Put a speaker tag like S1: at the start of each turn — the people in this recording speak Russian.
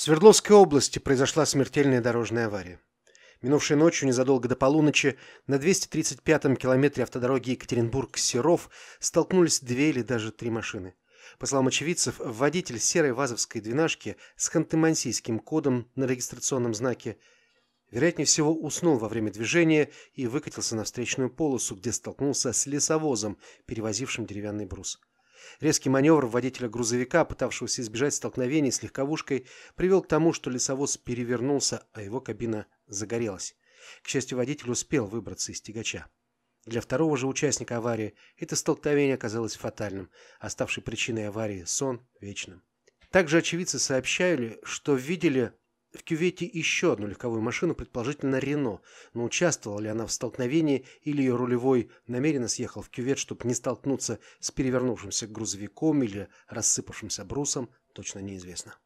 S1: В Свердловской области произошла смертельная дорожная авария. Минувшей ночью, незадолго до полуночи, на 235-м километре автодороги Екатеринбург-Серов столкнулись две или даже три машины. По словам очевидцев, водитель серой вазовской двенашки с ханты кодом на регистрационном знаке вероятнее всего уснул во время движения и выкатился на встречную полосу, где столкнулся с лесовозом, перевозившим деревянный брус. Резкий маневр водителя грузовика, пытавшегося избежать столкновений с легковушкой, привел к тому, что лесовоз перевернулся, а его кабина загорелась. К счастью, водитель успел выбраться из тягача. Для второго же участника аварии это столкновение оказалось фатальным, а причиной аварии сон вечным. Также очевидцы сообщали, что видели в кювете еще одну легковую машину, предположительно Рено, но участвовала ли она в столкновении или ее рулевой намеренно съехал в кювет, чтобы не столкнуться с перевернувшимся грузовиком или рассыпавшимся брусом, точно неизвестно.